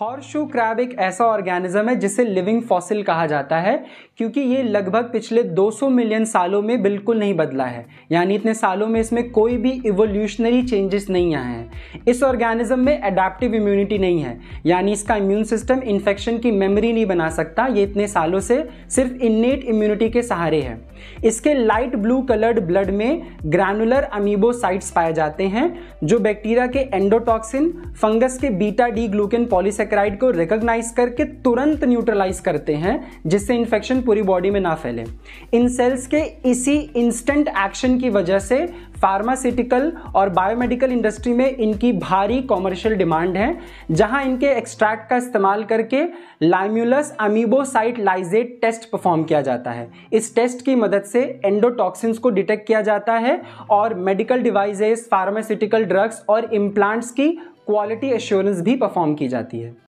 horseshoe crab एक ऐसा organism है जिसे लिविंग फॉसिल कहा जाता है क्योंकि ये लगभग पिछले 200 मिलियन सालों में बिल्कुल नहीं बदला है यानी इतने सालों में इसमें कोई भी इवोल्यूशनरी चेंजेस नहीं आए हैं इस ऑर्गेनिज्म में अडेप्टिव इम्यूनिटी नहीं है यानी इसका इम्यून सिस्टम इन्फेक्शन की मेमोरी नहीं बना सकता ये इतने सालों से सिर्फ इन्नेट इम्यूनिटी के सहारे है इसके लाइट ब्लू कलर्ड ब्लड में ग्रैनुलर अमीबोसाइट्स पाए जाते हैं जो बैक्टीरिया के एंडोटॉक्सिन फंगस के beta D glucan polysaccharide को रिकॉग्नाइज करके तुरंत न्यूट्रलाइज करते हैं जिससे इन्फेक्शन पूरी बॉडी में ना फैले इन सेल्स के इसी इंस्टेंट एक्शन की वजह से फार्मास्यूटिकल और बायोमेडिकल इंडस्ट्री में इनकी भारी कॉमर्शियल डिमांड है जहां इनके एक्सट्रैक्ट का इस्तेमाल करके limulus amoebocyte lysate test perform किया जाता है इस टेस्ट की मदद से एंडोटॉक्सिन्स को डिटेक्ट किया जाता है और मेडिकल डिवाइसेस फार्मास्यूटिकल ड्रग्स और इम्प्लांट्स की क्वालिटी एश्योरेंस भी परफॉर्म की जाती है